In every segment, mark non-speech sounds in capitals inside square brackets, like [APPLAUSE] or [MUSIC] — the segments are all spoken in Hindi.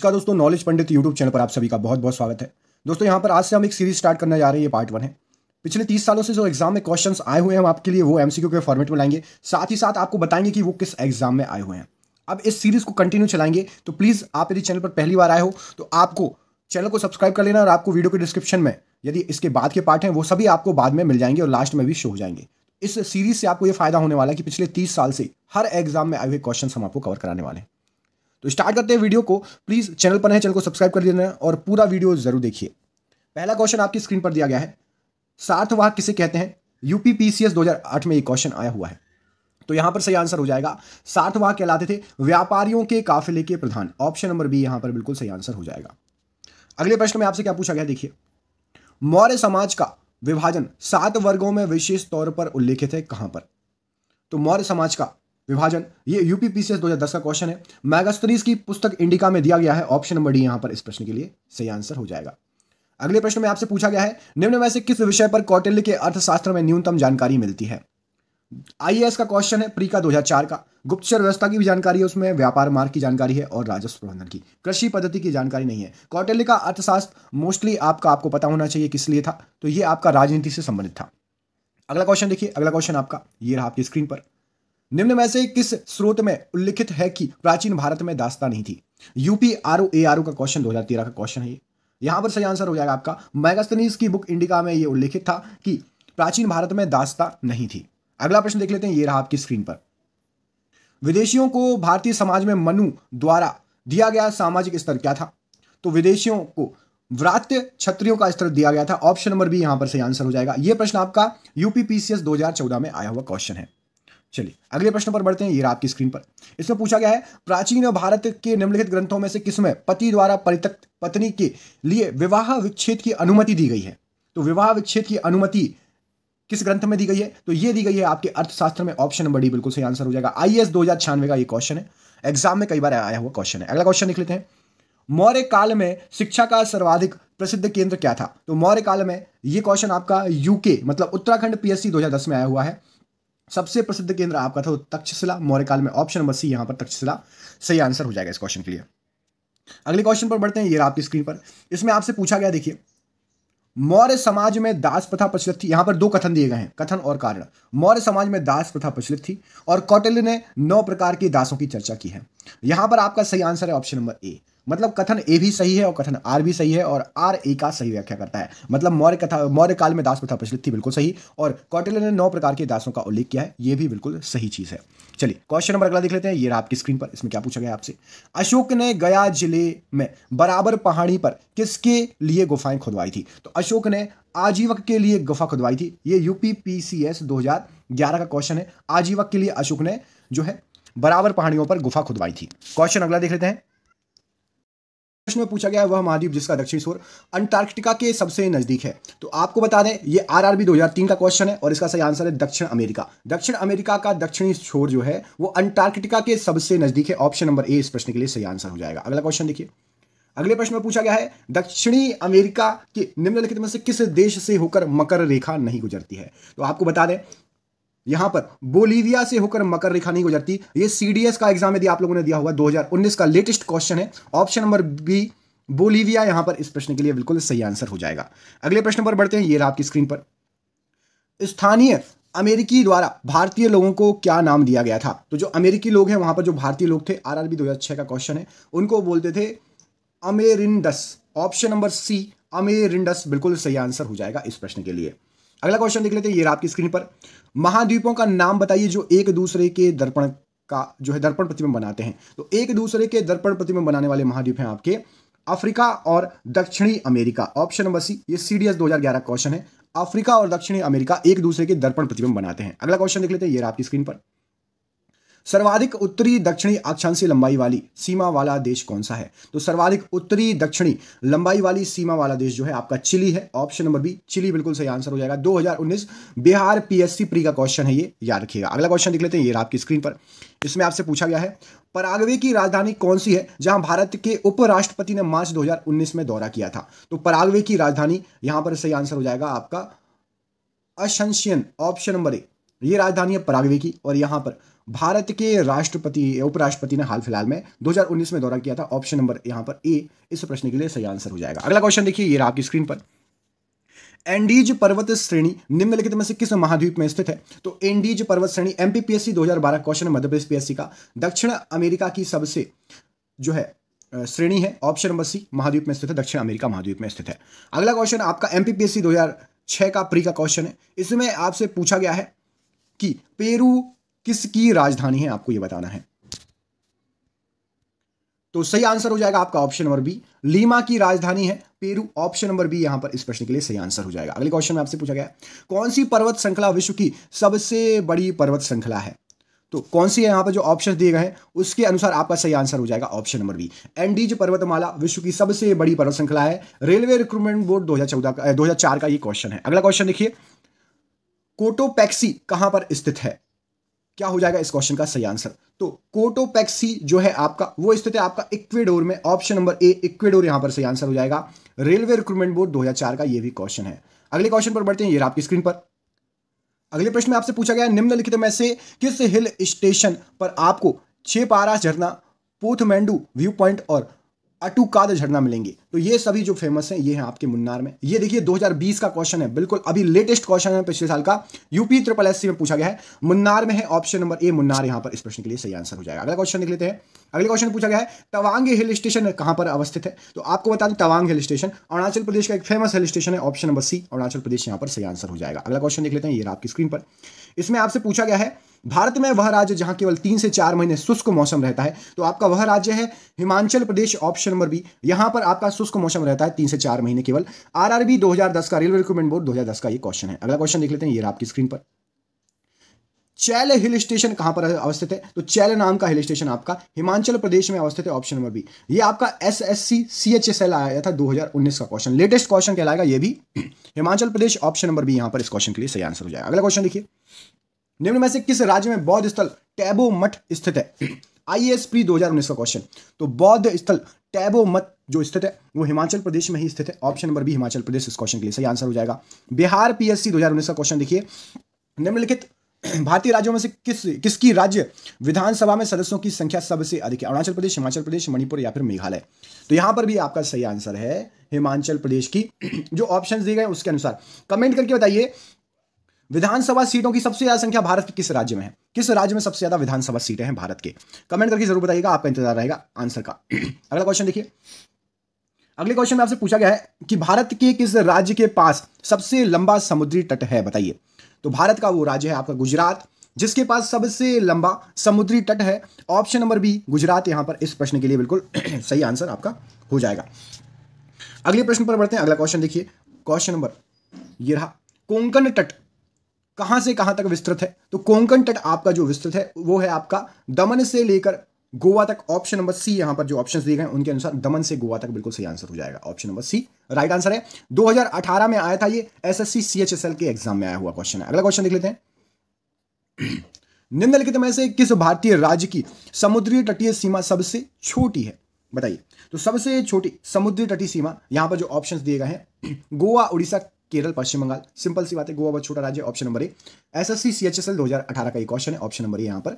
नमस्कार दोस्तों नॉलेज पंडित यूट्यूब चैनल पर आप सभी का बहुत बहुत स्वागत है दोस्तों यहाँ पर आज से हम एक सीरीज स्टार्ट करने जा रहे हैं ये पार्ट वन है पिछले तीस सालों से जो एग्जाम में क्वेश्चन आए हुए हैं हम आपके लिए वो एमसीक्यू के फॉर्मेट में लाएंगे साथ ही साथ आपको बताएंगे कि वो किस एग्जाम में आए हुए हैं अब इस सीरीज को कंटिन्यू चलाएंगे तो प्लीज़ आप यदि चैनल पर पहली बार आए हो तो आपको चैनल को सब्सक्राइब कर लेना और आपको वीडियो के डिस्क्रिप्शन में यदि इसके बाद के पार्ट हैं वो सभी आपको बाद में मिल जाएंगे और लास्ट में भी शो हो जाएंगे इस सीरीज से आपको ये फायदा होने वाला है कि पिछले तीस साल से हर एग्जाम में आए हुए क्वेश्चन हम आपको कवर कराने वाले हैं तो स्टार्ट करते हैं वीडियो को प्लीज़ चैनल पर है चैनल को सब्सक्राइब कर देना और पूरा वीडियो ज़रूर देखिए पहला क्वेश्चन आपकी स्क्रीन पर दिया गया है सार्थवाह किसे कहते हैं यूपी पी दो में एक क्वेश्चन आया हुआ है तो यहां पर सही आंसर हो जाएगा सार्थवाह कहलाते थे व्यापारियों के काफिले के प्रधान ऑप्शन नंबर बी यहां पर बिल्कुल सही आंसर हो जाएगा अगले प्रश्न में आपसे क्या पूछा गया देखिए मौर्य समाज का विभाजन सात वर्गों में विशेष तौर पर उल्लेखित है कहां पर तो मौर्य समाज का विभाजन ये यूपी पीसीएस 2010 का क्वेश्चन है मैगस्तरीज की पुस्तक इंडिका में दिया गया है ऑप्शन नंबर डी यहां पर इस प्रश्न के लिए सही आंसर हो जाएगा अगले प्रश्न में आपसे पूछा गया है निम्न में से किस विषय पर कौटिल्य के अर्थशास्त्र में न्यूनतम जानकारी मिलती है आईएएस का क्वेश्चन है प्री का 2004 का गुप्तचर व्यवस्था की भी जानकारी है उसमें व्यापार मार्ग की जानकारी है और राजस्व प्रबंधन की कृषि पद्धति की जानकारी नहीं है कौटिल्य का अर्थशास्त्र मोस्टली आपका आपको पता होना चाहिए किस लिए था तो ये आपका राजनीति से संबंधित था अगला क्वेश्चन देखिए अगला क्वेश्चन आपका ये रहा आपकी स्क्रीन पर निम्न में से किस स्रोत में उल्लिखित है कि प्राचीन भारत में दास्ता नहीं थी यूपी आर ए आर का क्वेश्चन 2013 का क्वेश्चन है ये यहां पर सही आंसर हो जाएगा आपका मैगस्तनीस की बुक इंडिका में ये उल्लिखित था कि प्राचीन भारत में दास्ता नहीं थी अगला प्रश्न देख लेते हैं ये रहा आपकी स्क्रीन पर विदेशियों को भारतीय समाज में मनु द्वारा दिया गया सामाजिक स्तर क्या था तो विदेशियों को व्रात्य क्षत्रियों का स्तर दिया गया था ऑप्शन नंबर बी यहां पर सही आंसर हो जाएगा यह प्रश्न आपका यूपीपीसीएस 2014 में आया हुआ क्वेश्चन है चलिए अगले प्रश्न पर बढ़ते हैं ये आपकी स्क्रीन पर इसमें पूछा गया है प्राचीन भारत के निम्नलिखित ग्रंथों में से किसमें पति द्वारा परित्यक्त पत्नी के लिए विवाह विच्छेद की अनुमति दी गई है तो विवाह विच्छेद की अनुमति किस ग्रंथ में दी गई है तो ये दी गई है आपके अर्थशास्त्र में ऑप्शन नंबर डी बिल्कुल सही आंसर हो जाएगा आई एस दो हजार छियानवे का ये क्वेश्चन है एग्जाम में कई बार आया हुआ क्वेश्चन है अगला क्वेश्चन लिख लेते हैं मौर्य काल में शिक्षा का सर्वाधिक प्रसिद्ध केंद्र क्या था तो मौर्य काल में ये क्वेश्चन आपका यूके मतलब उत्तराखंड पीएससी 2010 में आया हुआ है सबसे प्रसिद्ध केंद्र आपका था तक्षशिला मौर्य काल में ऑप्शन नंबर सी यहां पर तक्षशिला सही आंसर हो जाएगा इस क्वेश्चन के लिए अगले क्वेश्चन पर बढ़ते हैं ये आपकी स्क्रीन पर इसमें आपसे पूछा गया देखिए मौर्य समाज में दास प्रथा प्रचलित थी यहां पर दो कथन दिए गए हैं कथन और कारण मौर्य समाज में दास प्रथा प्रचलित थी और कौटिल्य ने नौ प्रकार की दासों की चर्चा की है यहां पर आपका सही आंसर है ऑप्शन नंबर ए मतलब कथन ए भी सही है और कथन आर भी सही है और आर ए का सही व्याख्या करता है मतलब मौर्य कथा मौर्य काल में दास प्रथा प्रचलित थी बिल्कुल सही और कौटिल्य ने नौ प्रकार के दासों का उल्लेख किया है ये भी बिल्कुल सही चीज़ है चलिए क्वेश्चन नंबर अगला देख लेते हैं ये आपकी स्क्रीन पर इसमें क्या पूछा गया आपसे अशोक ने गया जिले में बराबर पहाड़ी पर किसके लिए गुफाएं खुदवाई थी तो अशोक ने आजीवक के लिए गुफा खुदवाई थी ये यूपी पी सी एस दो हजार ग्यारह का क्वेश्चन है आजीवक के लिए अशोक ने जो है बराबर पहाड़ियों पर गुफा खुदवाई थी क्वेश्चन अगला देख लेते हैं प्रश्न में पूछा गया है वह महाद्वीप जिसका दक्षिण छोर अंटार्कटिका के सबसे नजदीक है तो आपको बता दें ये आरआरबी 2003 का क्वेश्चन है और इसका सही आंसर है दक्षिण अमेरिका दक्षिण अमेरिका का दक्षिणी छोर जो है वो अंटार्कटिका के सबसे नजदीक है ऑप्शन नंबर ए इस प्रश्न के लिए सही आंसर हो जाएगा अगला क्वेश्चन देखिए अगले प्रश्न में पूछा गया है दक्षिणी अमेरिका के निम्नलिखित में से किस देश से होकर मकर रेखा नहीं गुजरती है तो आपको बता दें यहां पर बोलीविया से होकर मकर रेखा नहीं गुजरती ये सीडीएस का एग्जाम यदि आप लोगों ने दिया हुआ 2019 का लेटेस्ट क्वेश्चन है ऑप्शन नंबर बी बोलीविया यहां पर इस प्रश्न के लिए बिल्कुल सही आंसर हो जाएगा अगले प्रश्न पर बढ़ते हैं ये आपकी स्क्रीन पर स्थानीय अमेरिकी द्वारा भारतीय लोगों को क्या नाम दिया गया था तो जो अमेरिकी लोग हैं वहां पर जो भारतीय लोग थे आरआरबी 2006 का क्वेश्चन है उनको बोलते थे अमेरिंडस ऑप्शन नंबर सी अमेरिंडस बिल्कुल सही आंसर हो जाएगा इस प्रश्न के लिए अगला क्वेश्चन देख लेते हैं ये आपकी स्क्रीन पर महाद्वीपों का नाम बताइए जो एक दूसरे के दर्पण का जो है दर्पण प्रतिबिंब बनाते हैं तो एक दूसरे के दर्पण प्रतिबिंब बनाने वाले महाद्वीप हैं आपके अफ्रीका और दक्षिणी अमेरिका ऑप्शन नंबर सी ये सीडीएस 2011 क्वेश्चन है अफ्रीका और दक्षिणी अमेरिका एक दूसरे के दर्पण प्रतिबिंब बनाते हैं अगला क्वेश्चन देख लेते हैं ये आपकी स्क्रीन पर सर्वाधिक उत्तरी दक्षिणी अक्षांशी लंबाई वाली सीमा वाला देश कौन सा है तो सर्वाधिक उत्तरी दक्षिणी लंबाई वाली सीमा वाला देश जो है आपका चिली है ऑप्शन नंबर बी चिली बिल्कुल सही आंसर हो जाएगा 2019 बिहार पीएससी प्री का क्वेश्चन है ये याद रखिएगा अगला क्वेश्चन देख लेते हैं ये आपकी स्क्रीन पर इसमें आपसे पूछा गया है परागवे की राजधानी कौन सी है जहां भारत के उपराष्ट्रपति ने मार्च दो में दौरा किया था तो परागवे की राजधानी यहां पर सही आंसर हो जाएगा आपका अशंशियन ऑप्शन नंबर ए ये राजधानी है परागवे की और यहां पर भारत के राष्ट्रपति उपराष्ट्रपति ने हाल फिलहाल में 2019 में दौरा किया था ऑप्शन नंबर यहां पर ए इस प्रश्न के लिए सही आंसर हो जाएगा अगला क्वेश्चन देखिए ये रहा आपकी स्क्रीन पर एंडीज पर्वत श्रेणी निम्नलिखित में से किस महाद्वीप में स्थित है तो एंडीज पर्वत श्रेणी MPPSC 2012 question Madhya Pradesh PSC का दक्षिण अमेरिका की सबसे जो है श्रेणी है ऑप्शन नंबर सी महाद्वीप में स्थित है दक्षिण अमेरिका महाद्वीप में स्थित है अगला क्वेश्चन आपका एमपीपीएससी दो का प्री का क्वेश्चन है इसमें आपसे पूछा गया है कि पेरू किसकी राजधानी है आपको यह बताना है तो सही आंसर हो जाएगा आपका ऑप्शन नंबर बी लीमा की राजधानी है पेरू ऑप्शन नंबर बी यहां पर इस प्रश्न के लिए सही आंसर हो जाएगा अगले क्वेश्चन में आपसे पूछा गया कौन सी पर्वत श्रृंखला विश्व की सबसे बड़ी पर्वत श्रृंखला है तो कौन सी यहां पर जो ऑप्शन दिए गए हैं उसके अनुसार आपका सही आंसर हो जाएगा ऑप्शन नंबर बी एंडीज पर्वतमाला विश्व की सबसे बड़ी पर्वत श्रृंखला है रेलवे रिक्रूटमेंट बोर्ड दो का दो का ये क्वेश्चन है अगला क्वेश्चन देखिए कोटोपैक्सी कहां पर स्थित है क्या हो जाएगा इस क्वेश्चन का सही आंसर तो कोटोपैक्सी जो है आपका वो स्थित है आपका इक्वेडोर में ऑप्शन नंबर ए इक्वेडोर यहां पर सही आंसर हो जाएगा रेलवे रिक्रूटमेंट बोर्ड 2004 का ये भी क्वेश्चन है अगले क्वेश्चन पर बढ़ते हैं ये आपकी स्क्रीन पर अगले प्रश्न में आपसे पूछा गया निम्नलिखित में से किस हिल स्टेशन पर आपको छेपारा झरना पोथमेंडू व्यू पॉइंट और अटूकाद झरना मिलेंगे तो ये सभी जो फेमस हैं ये हैं आपके मुन्नार में ये देखिए 2020 का क्वेश्चन है बिल्कुल अभी लेटेस्ट क्वेश्चन है पिछले साल का यूपी ट्रिपल एस में पूछा गया है मुन्नार में है ऑप्शन नंबर ए मुन्नार यहां पर इस प्रश्न के लिए सही आंसर हो जाएगा अगला क्वेश्चन देख लेते हैं अगले क्वेश्चन पूछा गया है तवांग हिल स्टेशन कहां पर अवस्थित है तो आपको बता दें तवांग हिल स्टेशन अरुणाचल प्रदेश का एक फेमस हिल स्टेशन है option number C Arunachal Pradesh यहाँ पर सही आंसर हो जाएगा अगला क्वेश्चन देख लेते हैं ये आपकी स्क्रीन पर इसमें आपसे पूछा गया है भारत में वह राज्य जहां केवल तीन से चार महीने शुष्क मौसम रहता है तो आपका वह राज्य है Himachal Pradesh option number B यहां पर आपका शुष्क मौसम रहता है तीन से चार महीने केवल आर दस का रेलवे रिक्रूटमेंट बोर्ड दो का ये क्वेश्चन है अगला क्वेश्चन देख लेते हैं ये आपकी स्क्रीन पर चैल हिल स्टेशन कहां पर अवस्थित है तो चैल नाम का हिल स्टेशन आपका हिमाचल प्रदेश में अवस्थित है ऑप्शन नंबर बी ये आपका S S C C H S L आया था 2019 का क्वेश्चन लेटेस्ट क्वेश्चन कहलाएगा ये भी Himachal Pradesh option number B यहां पर इस क्वेश्चन के लिए सही आंसर हो जाएगा अगला क्वेश्चन देखिए निम्न में से किस राज्य में बौद्ध स्थल टैबो मठ स्थित है [CLEARS THROAT] आईएसपी 2019 का क्वेश्चन तो बौद्ध स्थल टैबो मठ जो स्थित है वो हिमाचल प्रदेश में ही स्थित है option number B Himachal Pradesh इस क्वेश्चन के लिए सही आंसर हो जाएगा बिहार पीएससी 2019 का क्वेश्चन देखिए निम्नलिखित [CLEARS THROAT] भारतीय राज्यों में से किस किसकी राज्य विधानसभा में सदस्यों की संख्या सबसे अधिक है अरुणाचल प्रदेश हिमाचल प्रदेश मणिपुर या फिर मेघालय तो यहां पर भी आपका सही आंसर है हिमाचल प्रदेश की [CLEARS THROAT] जो ऑप्शंस दिए गए उसके अनुसार कमेंट करके बताइए विधानसभा सीटों की सबसे ज्यादा संख्या भारत के किस राज्य में है किस राज्य में सबसे ज्यादा विधानसभा सीटें हैं भारत के कमेंट करके जरूर बताइएगा आपका इंतजार रहेगा आंसर का [CLEARS THROAT] अगला क्वेश्चन देखिए अगले क्वेश्चन में आपसे पूछा गया है कि भारत के किस राज्य के पास सबसे लंबा समुद्री तट है बताइए तो भारत का वो राज्य है आपका गुजरात जिसके पास सबसे लंबा समुद्री तट है ऑप्शन नंबर बी गुजरात यहां पर इस प्रश्न के लिए बिल्कुल [CLEARS THROAT] सही आंसर आपका हो जाएगा अगले प्रश्न पर बढ़ते हैं अगला क्वेश्चन देखिए क्वेश्चन नंबर ये रहा कोंकण तट कहां से कहां तक विस्तृत है तो कोंकण तट आपका जो विस्तृत है वो है आपका दमन से लेकर गोवा तक ऑप्शन नंबर सी यहां पर जो ऑप्शन दिए गए उनके अनुसार दमन से गोवा तक बिल्कुल सही आंसर हो जाएगा option number C right answer है 2018 में आया था ये एसएससी सीएचएसएल के एग्जाम में आया हुआ क्वेश्चन है अगला क्वेश्चन देख लेते हैं निम्नलिखित में से किस भारतीय राज्य की समुद्री तटीय सीमा सबसे छोटी है बताइए तो सबसे छोटी समुद्री तटीय सीमा यहां पर जो ऑप्शन दिए गए हैं गोवा उड़ीसा केरल पश्चिम बंगाल सिंपल सी बात है गोवा बहुत छोटा राज्य option number A S S C C H S L दो हजार अठारह का एक क्वेश्चन है ऑप्शन नंबर यहाँ पर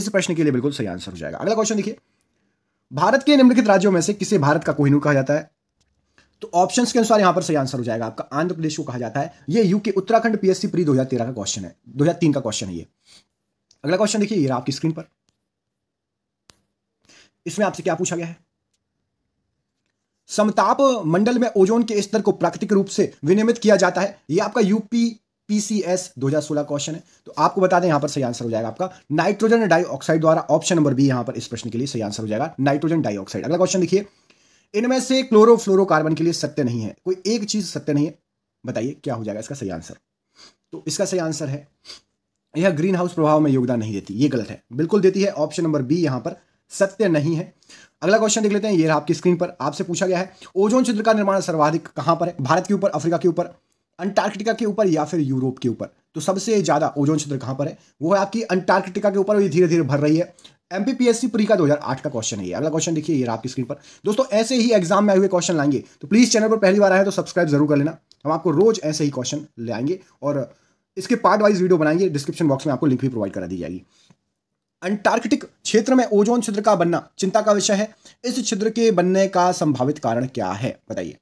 इस प्रश्न के लिए बिल्कुल सही आंसर हो जाएगा अगला क्वेश्चन देखिए भारत के निम्नलिखित राज्यों में से किसे भारत का कोहिनूर कहा जाता है तो ऑप्शंस के अनुसार यहां पर सही आंसर हो जाएगा आपका आंध्र प्रदेश को कहा जाता है ये यूके उत्तराखंड पीएससी प्री 2013 का क्वेश्चन है 2003 का क्वेश्चन है ये अगला क्वेश्चन देखिए ये आपकी स्क्रीन पर इसमें आपसे क्या पूछा गया है समताप मंडल में ओजोन के स्तर को प्राकृतिक रूप से विनियमित किया जाता है यह आपका यूपी पीसीएस 2016 क्वेश्चन है तो आपको बता दें यहां पर सही आंसर हो जाएगा आपका नाइट्रोजन डाइऑक्साइड द्वारा ऑप्शन नंबर बी यहां पर इस प्रश्न के लिए सही आंसर हो जाएगा नाइट्रोजन डाइऑक्साइड अगला क्वेश्चन देखिए इनमें से क्लोरोफ्लोरोकार्बन के लिए सत्य नहीं है कोई एक चीज सत्य नहीं है बताइए क्या हो जाएगा इसका सही आंसर तो इसका सही आंसर है यह ग्रीन हाउस प्रभाव में योगदान नहीं देती ये गलत है बिल्कुल देती है ऑप्शन नंबर बी यहां पर सत्य नहीं है अगला क्वेश्चन देख लेते हैं ये रहा आपकी स्क्रीन पर आपसे पूछा गया है ओजोन छिद्र का निर्माण सर्वाधिक कहां पर है भारत के ऊपर अफ्रीका के ऊपर अंटार्कटिका के ऊपर या फिर यूरोप के ऊपर तो सबसे ज़्यादा ओजोन छिद्र कहां पर है वो है आपकी अंटार्कटिका के ऊपर धीरे धीरे भर रही है एमपीपीएससी प्री का 2008 का क्वेश्चन है ये अगला क्वेश्चन देखिए ये आपकी स्क्रीन पर दोस्तों ऐसे ही एग्जाम में आए हुए क्वेश्चन लाएंगे तो प्लीज़ चैनल पर पहली बार आए तो सब्सक्राइब जरूर कर लेना हम आपको रोज ऐसे ही क्वेश्चन लाएंगे और इसके पार्ट वाइज वीडियो बनाएंगे डिस्क्रिप्शन बॉक्स में आपको लिंक भी प्रोवाइड करा दी जाएगी अंटार्कटिक क्षेत्र में ओजोन छिद्र का बनना चिंता का विषय है इस छिद्र के बनने का संभावित कारण क्या है बताइए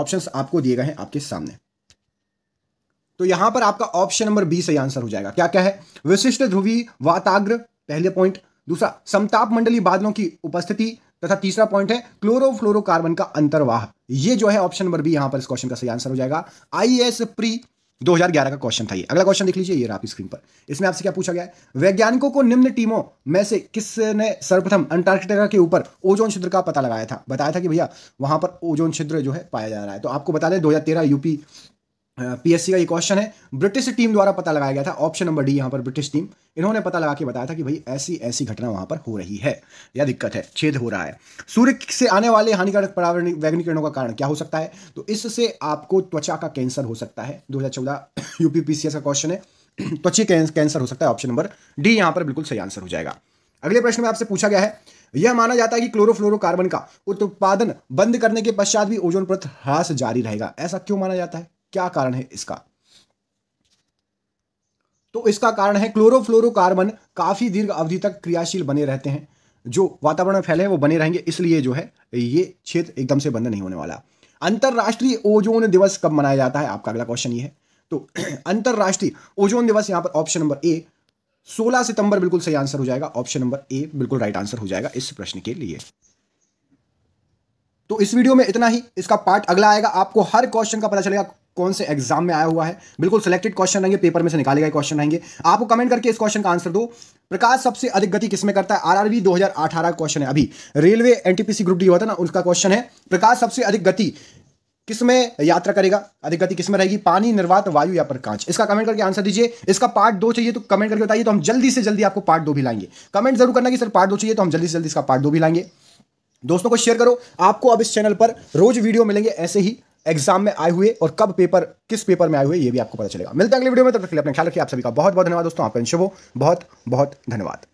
ऑप्शंस आपको दिए गए हैं आपके सामने तो यहां पर आपका ऑप्शन नंबर बी सही आंसर हो जाएगा क्या क्या है विशिष्ट ध्रुवी वाताग्र पहले पॉइंट दूसरा समताप मंडली बादलों की उपस्थिति तथा तीसरा पॉइंट है क्लोरोफ्लोरोकार्बन का अंतर्वाह ये जो है ऑप्शन नंबर बी यहां पर इस क्वेश्चन का सही आंसर हो जाएगा आई प्री 2011 का क्वेश्चन था ये अगला क्वेश्चन देख लीजिए ये आपकी स्क्रीन पर इसमें आपसे क्या पूछा गया है वैज्ञानिकों को निम्न टीमों में से किसने सर्वप्रथम अंटार्कटिका के ऊपर ओजोन छिद्र का पता लगाया था बताया था कि भैया वहां पर ओजोन छिद्र जो है पाया जा रहा है तो आपको बता दें 2013 यूपी पीएससी का ये क्वेश्चन है ब्रिटिश टीम द्वारा पता लगाया गया था ऑप्शन नंबर डी यहाँ पर ब्रिटिश टीम इन्होंने पता लगा के बताया था कि भाई ऐसी ऐसी घटना वहां पर हो रही है या दिक्कत है छेद हो रहा है सूर्य से आने वाले हानिकारक पर्यावरण किरणों का कारण क्या हो सकता है तो इससे आपको त्वचा का कैंसर हो सकता है दो यूपीपीसीएस का क्वेश्चन है त्वचा कैंसर हो सकता है ऑप्शन नंबर डी यहाँ पर बिल्कुल सही आंसर हो जाएगा अगले प्रश्न में आपसे पूछा गया है यह माना जाता है कि क्लोरोफ्लोरोकार्बन का उत्पादन बंद करने के पश्चात भी ओजोन परत ह्रास जारी रहेगा ऐसा क्यों माना जाता है क्या कारण है इसका तो इसका कारण है क्लोरोफ्लोरोकार्बन काफ़ी दीर्घ अवधि तक क्रियाशील बने रहते हैं जो वातावरण में फैले हैं वो बने रहेंगे इसलिए जो है ये क्षेत्र एकदम से बंद नहीं होने वाला अंतर्राष्ट्रीय ओजोन दिवस कब मनाया जाता है आपका अगला क्वेश्चन ये है तो [CLEARS THROAT] अंतर्राष्ट्रीय ओजोन दिवस यहां पर ऑप्शन नंबर ए 16 सितंबर बिल्कुल सही आंसर हो जाएगा ऑप्शन नंबर ए बिल्कुल राइट आंसर हो जाएगा इस प्रश्न के लिए तो इस वीडियो में इतना ही इसका पार्ट अगला आएगा आपको हर क्वेश्चन का पता चलेगा कौन से एग्जाम में आया हुआ है बिल्कुल सिलेक्टेड क्वेश्चन रहेंगे पेपर में से निकाले गए क्वेश्चन रहेंगे आपको कमेंट करके इस क्वेश्चन का आंसर दो प्रकाश सबसे अधिक गति किसमें करता है आरआरबी 2018 क्वेश्चन है अभी रेलवे एनटीपीसी ग्रुप डी हुआ था ना उसका क्वेश्चन है प्रकाश सबसे अधिक गति किसमें यात्रा करेगा अधिक गति किसमें रहेगी पानी निर्वात वायु या प्रकाश इसका कमेंट करके आंसर दीजिए इसका पार्ट दो चाहिए तो कमेंट करके बताइए तो हम जल्दी से जल्दी आपको पार्ट दो भी लाएंगे कमेंट जरूर करना कि सर पार्ट दो चाहिए तो हम जल्दी से जल्दी इसका पार्ट दो भी लाएंगे दोस्तों को शेयर करो आपको अब इस चैनल पर रोज वीडियो मिलेंगे ऐसे ही एग्जाम में आए हुए और कब पेपर किस पेपर में आए हुए ये भी आपको पता चलेगा मिलते हैं अगले वीडियो में तब तक के लिए अपने ख्याल रखिए आप सभी का बहुत बहुत धन्यवाद दोस्तों आप शुभ बहुत बहुत धन्यवाद